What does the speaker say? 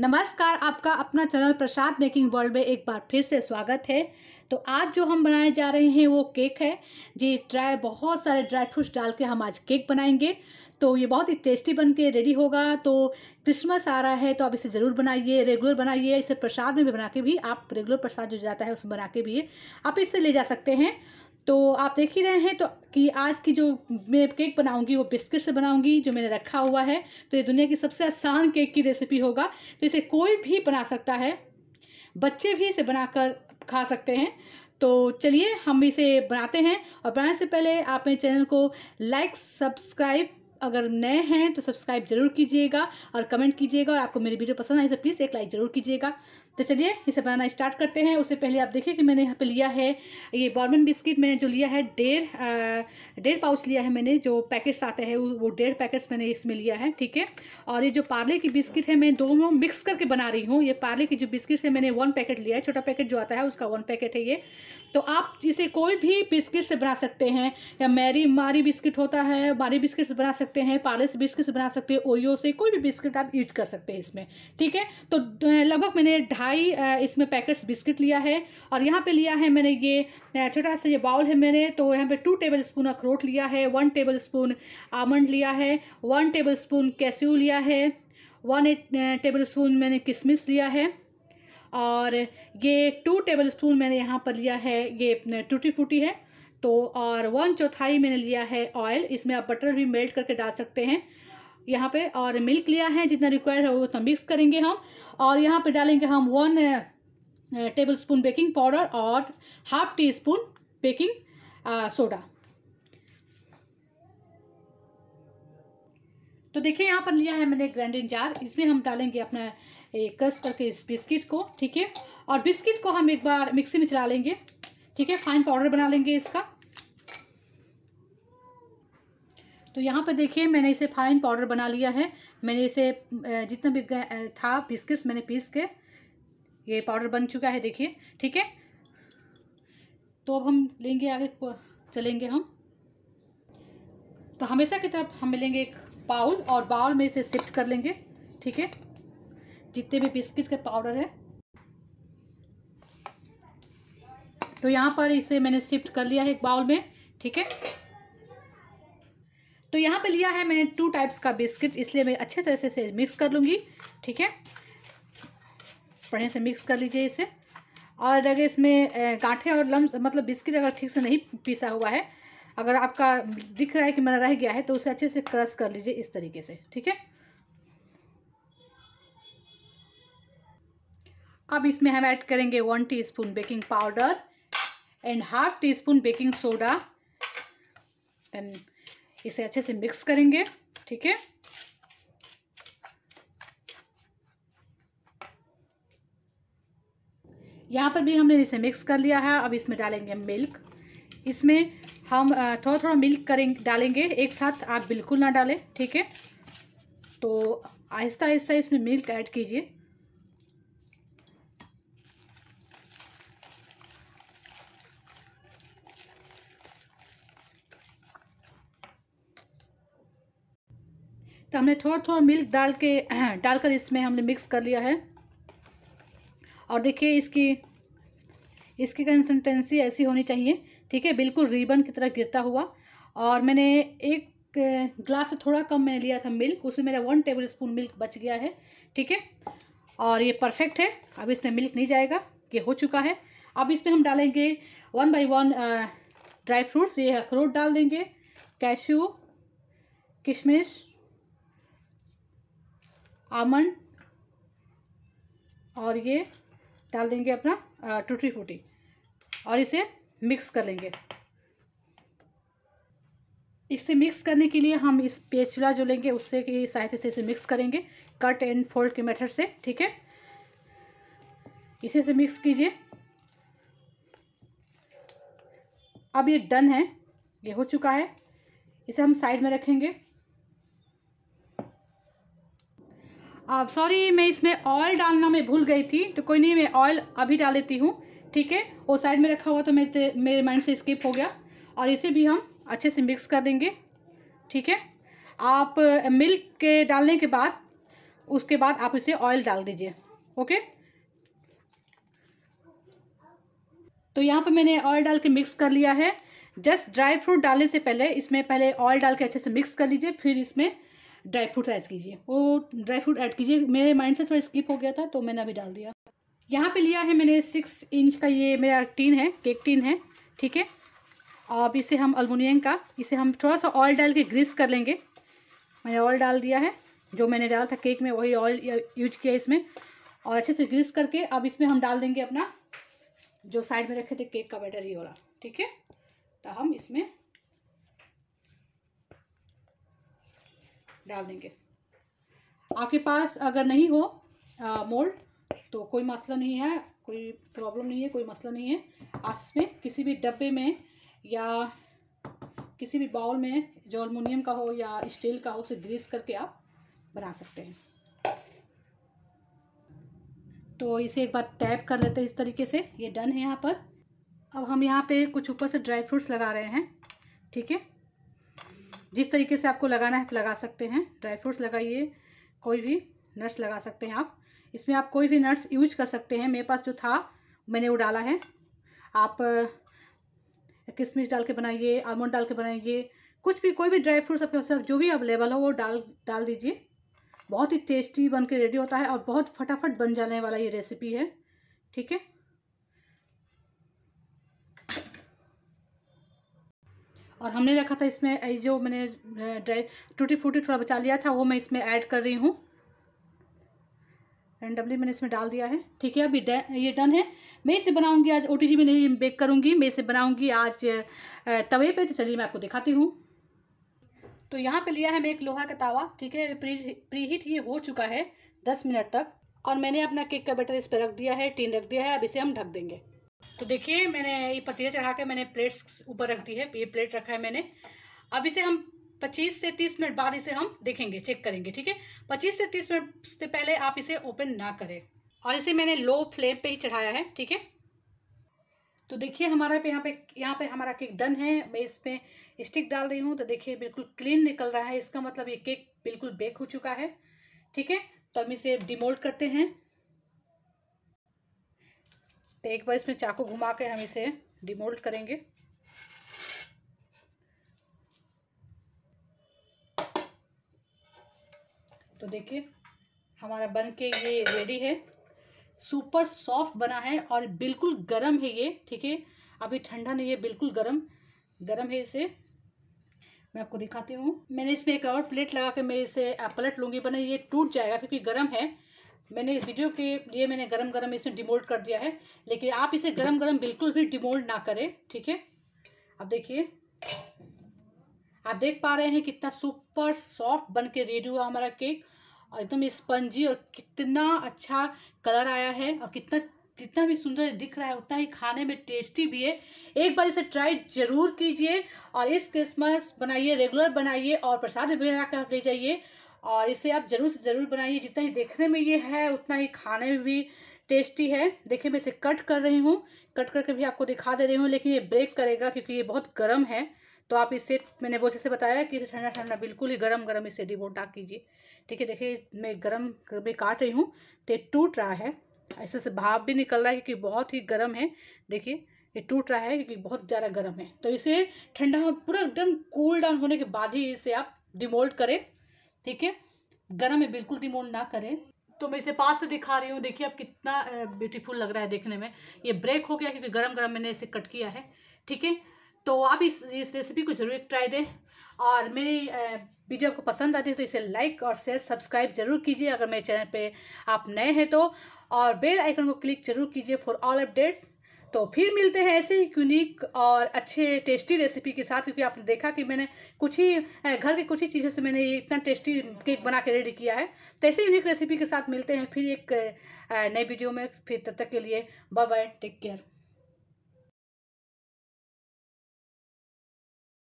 नमस्कार आपका अपना चैनल प्रसाद मेकिंग वर्ल्ड में एक बार फिर से स्वागत है तो आज जो हम बनाने जा रहे हैं वो केक है जी ड्राई बहुत सारे ड्राई फ्रूट्स डाल के हम आज केक बनाएंगे तो ये बहुत ही टेस्टी बन के रेडी होगा तो क्रिसमस आ रहा है तो आप इसे ज़रूर बनाइए रेगुलर बनाइए इसे प्रसाद में भी बना के भी आप रेगुलर प्रसाद जो जाता है उसमें बना के भी आप इसे ले जा सकते हैं तो आप देख ही रहे हैं तो कि आज की जो मैं केक बनाऊंगी वो बिस्किट से बनाऊंगी जो मैंने रखा हुआ है तो ये दुनिया की सबसे आसान केक की रेसिपी होगा तो इसे कोई भी बना सकता है बच्चे भी इसे बनाकर खा सकते हैं तो चलिए हम इसे बनाते हैं और बनाने से पहले आप मेरे चैनल को लाइक सब्सक्राइब अगर नए हैं तो सब्सक्राइब जरूर कीजिएगा और कमेंट कीजिएगा और आपको मेरी वीडियो पसंद आई तो प्लीज़ एक लाइक ज़रूर कीजिएगा तो चलिए इसे बनाना स्टार्ट करते हैं उससे पहले आप देखिए कि मैंने यहाँ पे लिया है ये बॉर्मन बिस्किट मैंने जो लिया है डेढ़ डेढ़ पाउच लिया है मैंने जो पैकेट्स आते हैं वो डेढ़ पैकेट्स मैंने इसमें लिया है ठीक है और ये जो पार्ले की बिस्किट है मैं दोनों मिक्स करके बना रही हूँ ये पार्ले की जो बिस्किट है मैंने वन पैकेट लिया है छोटा पैकेट जो आता है उसका वन पैकेट है ये तो आप इसे कोई भी बिस्किट से बना सकते हैं या मैरी मारी बिस्किट होता है मारी बिस्किट से बना सकते हैं पार्ले से बिस्किट से बना सकते हैं ओयो से कोई भी बिस्किट आप यूज कर सकते हैं इसमें ठीक है तो लगभग मैंने ढाई ढाई इसमें पैकेट्स बिस्किट लिया है और यहाँ पे लिया है मैंने ये छोटा सा ये बाउल है मैंने तो यहाँ पे टू टेबल स्पून अखरोट लिया है वन टेबल स्पून आमंड लिया है वन टेबल स्पून कैस्यू लिया है वन एट टेबल स्पून मैंने किशमिश लिया है और ये टू टेबल स्पून मैंने यहाँ पर लिया है ये टूटी फूटी है तो और वन चौथाई मैंने लिया है ऑयल इसमें आप बटर भी मेल्ट करके डाल सकते हैं यहाँ पे और मिल्क लिया है जितना रिक्वायर्ड है वो उतना तो मिक्स करेंगे हम और यहाँ पे डालेंगे हम one tablespoon baking powder और half teaspoon baking soda तो देखिए यहाँ पर लिया है मैंने ग्राइंडिंग जार इसमें हम डालेंगे अपना कस करके इस बिस्किट को ठीक है और बिस्किट को हम एक बार मिक्सी में चला लेंगे ठीक है फाइन पाउडर बना लेंगे इसका तो यहाँ पर देखिए मैंने इसे फाइन पाउडर बना लिया है मैंने इसे जितना भी था बिस्किट्स मैंने पीस के ये पाउडर बन चुका है देखिए ठीक है तो अब हम लेंगे आगे चलेंगे हम तो हमेशा की तरफ हम लेंगे एक बाउल और बाउल में इसे शिफ्ट कर लेंगे ठीक है जितने भी बिस्किट का पाउडर है तो यहाँ पर इसे मैंने शिफ्ट कर लिया है एक बाउल में ठीक है तो यहाँ पे लिया है मैंने टू टाइप्स का बिस्किट इसलिए मैं अच्छे तरह से इसे मिक्स कर लूँगी ठीक है बढ़िया से मिक्स कर लीजिए इसे और अगर इसमें गांठे और लम्स मतलब बिस्किट अगर ठीक से नहीं पीसा हुआ है अगर आपका दिख रहा है कि मेरा रह गया है तो उसे अच्छे से क्रश कर लीजिए इस तरीके से ठीक है अब इसमें हम ऐड करेंगे one teaspoon baking powder and half teaspoon baking soda and इसे अच्छे से मिक्स करेंगे ठीक है यहाँ पर भी हमने इसे मिक्स कर लिया है अब इसमें डालेंगे मिल्क इसमें हम थोड़ा थोड़ा मिल्क करेंगे डालेंगे एक साथ आप बिल्कुल ना डालें ठीक है तो आहिस्ता आहिस्ता इसमें मिल्क ऐड कीजिए तो हमने थोड़ा थोड़ा मिल्क डाल के डालकर इसमें हमने मिक्स कर लिया है और देखिए इसकी इसकी कंसिस्टेंसी ऐसी होनी चाहिए ठीक है बिल्कुल रिबन की तरह गिरता हुआ और मैंने एक ग्लास से थोड़ा कम मैंने लिया था मिल्क उसमें मेरा वन टेबल स्पून मिल्क बच गया है ठीक है और ये परफेक्ट है अब इसमें मिल्क नहीं जाएगा ये हो चुका है अब इसमें हम डालेंगे one by one dry fruits ये अखरोट डाल देंगे कैशू किशमिश आमंड और ये डाल देंगे अपना टूटी फूटी और इसे मिक्स कर लेंगे इसे मिक्स करने के लिए हम इस पेचला जो लेंगे उससे की सहायता से इसे मिक्स करेंगे कट एंड फोल्ड के मेथड से ठीक है इसे से मिक्स कीजिए अब ये डन है ये हो चुका है इसे हम साइड में रखेंगे आप सॉरी मैं इसमें ऑयल डालना मैं भूल गई थी तो कोई नहीं मैं ऑयल अभी डाल देती हूँ ठीक है वो साइड में रखा हुआ तो मेरे मेरे माइंड से स्किप हो गया और इसे भी हम अच्छे से मिक्स कर देंगे ठीक है आप मिल्क के डालने के बाद उसके बाद आप इसे ऑयल डाल दीजिए ओके तो यहाँ पर मैंने ऑयल डाल के मिक्स कर लिया है जस्ट ड्राई फ्रूट डालने से पहले इसमें पहले ऑयल डाल के अच्छे से मिक्स कर लीजिए फिर इसमें ड्राई फ्रूट ऐड कीजिए वो ड्राई फ्रूट ऐड कीजिए मेरे माइंड से थोड़ा स्किप हो गया था तो मैंने अभी डाल दिया यहाँ पे लिया है मैंने सिक्स इंच का ये मेरा टीन है केक टीन है ठीक है अब इसे हम अलमुनियम का इसे हम थोड़ा सा ऑयल डाल के ग्रीस कर लेंगे मैंने ऑयल डाल दिया है जो मैंने डाला था केक में वही ऑयल यूज किया इसमें और अच्छे से ग्रीस करके अब इसमें हम डाल देंगे अपना जो साइड में रखे थे केक का बैटर ही हो रहा ठीक है तो हम इसमें डाल देंगे आपके पास अगर नहीं हो मोल्ड तो कोई मसला नहीं है कोई प्रॉब्लम नहीं है कोई मसला नहीं है आप इसमें किसी भी डब्बे में या किसी भी बाउल में जो अलमोनियम का हो या स्टील का हो उसे ग्रीस करके आप बना सकते हैं तो इसे एक बार टैप कर लेते हैं इस तरीके से ये डन है यहाँ पर अब हम यहाँ पे कुछ ऊपर से ड्राई फ्रूट्स लगा रहे हैं ठीक है जिस तरीके से आपको लगाना है लगा सकते हैं ड्राई फ्रूट्स लगाइए कोई भी नट्स लगा सकते हैं आप इसमें आप कोई भी नट्स यूज कर सकते हैं मेरे पास जो था मैंने वो डाला है आप किशमिश डाल के बनाइए आलमंड डाल के बनाइए कुछ भी कोई भी ड्राई फ्रूट्स आपके पास जो भी अवेलेबल हो वो डाल डाल दीजिए बहुत ही टेस्टी बन के रेडी होता है और बहुत फटाफट बन जाने वाला ये रेसिपी है ठीक है और हमने रखा था इसमें जो मैंने ड्राई टूटी फूटी थोड़ा बचा लिया था वो मैं इसमें ऐड कर रही हूँ रेंडमली मैंने इसमें डाल दिया है ठीक है अभी ये डन है मैं इसे बनाऊंगी आज ओ में नहीं बेक करूंगी मैं इसे बनाऊंगी आज तवे पे तो चलिए मैं आपको दिखाती हूँ तो यहाँ पे लिया है मैं एक लोहा का तावा ठीक है प्री प्री हीट ये हो चुका है दस मिनट तक और मैंने अपना केक का बैटर इस पर रख दिया है टीन रख दिया है अब इसे हम ढक देंगे तो देखिए मैंने ये पतीला चढ़ा के मैंने प्लेट्स ऊपर रख दी है ये प्लेट रखा है मैंने अब इसे हम 25 से 30 मिनट बाद इसे हम देखेंगे चेक करेंगे ठीक है 25 से 30 मिनट से पहले आप इसे ओपन ना करें और इसे मैंने लो फ्लेम पे ही चढ़ाया है ठीक है तो देखिए हमारा पे यहाँ पे यहाँ पे हमारा केक डन है मैं इसमें स्टिक डाल रही हूँ तो देखिए बिल्कुल क्लीन निकल रहा है इसका मतलब ये केक बिल्कुल बेक हो चुका है ठीक है तो हम इसे डिमोल्ड करते हैं तो एक बार इसमें चाकू घुमा कर हम इसे डिमोल्ड करेंगे तो देखिए हमारा बन के ये रेडी है सुपर सॉफ्ट बना है और बिल्कुल गर्म है ये ठीक है अभी ठंडा नहीं है बिल्कुल गर्म गर्म है इसे मैं आपको दिखाती हूँ मैंने इसमें एक और प्लेट लगा के मैं इसे पलट लूँगी बने ये टूट जाएगा क्योंकि गर्म है मैंने इस वीडियो के लिए मैंने गरम गरम इसमें डिमोल्ड कर दिया है लेकिन आप इसे गरम गरम बिल्कुल भी डिमोल्ड ना करें ठीक है अब देखिए आप देख पा रहे हैं कितना सुपर सॉफ्ट बन के रेडी हुआ हमारा केक और एकदम स्पंजी और कितना अच्छा कलर आया है और कितना जितना भी सुंदर दिख रहा है उतना ही खाने में टेस्टी भी है एक बार इसे ट्राई जरूर कीजिए और इस क्रिसमस बनाइए रेगुलर बनाइए और प्रसाद भी बनाकर ले जाइए और इसे आप ज़रूर से ज़रूर बनाइए जितना ही देखने में ये है उतना ही खाने में भी टेस्टी है देखिए मैं इसे कट कर रही हूँ कट करके भी आपको दिखा दे रही हूँ लेकिन ये ब्रेक करेगा क्योंकि ये बहुत गर्म है तो आप इसे मैंने वो जैसे बताया कि इसे ठंडा ठंडा बिल्कुल ही गर्म गर्म इसे डिबोटा कीजिए ठीक है देखिए मैं गर्म में काट रही हूँ तो टूट रहा है ऐसे से भाप भी निकल रहा है क्योंकि बहुत ही गर्म है देखिए ये टूट रहा है क्योंकि बहुत ज़्यादा गर्म है तो इसे ठंडा पूरा एकदम कूल डाउन होने के बाद ही इसे आप डिमोल्ट करें ठीक है गर्म है बिल्कुल रिमूव ना करें तो मैं इसे पास से दिखा रही हूँ देखिए अब कितना ब्यूटीफुल लग रहा है देखने में ये ब्रेक हो गया क्योंकि गरम गरम मैंने इसे कट किया है ठीक है तो आप इस इस रेसिपी को ज़रूर ट्राई दें और मेरी वीडियो आपको पसंद आती है तो इसे लाइक और शेयर सब्सक्राइब जरूर कीजिए अगर मेरे चैनल पे आप नए हैं तो और बेल आइकन को क्लिक जरूर कीजिए फॉर ऑल अपडेट्स तो फिर मिलते हैं ऐसे ही यूनिक और अच्छे टेस्टी रेसिपी के साथ क्योंकि आपने देखा कि मैंने कुछ ही घर की कुछ ही चीज़ों से मैंने ये इतना टेस्टी केक बना के रेडी किया है तो ऐसे यूनिक रेसिपी के साथ मिलते हैं फिर एक नए वीडियो में फिर तब तक के लिए बाय बाय टेक केयर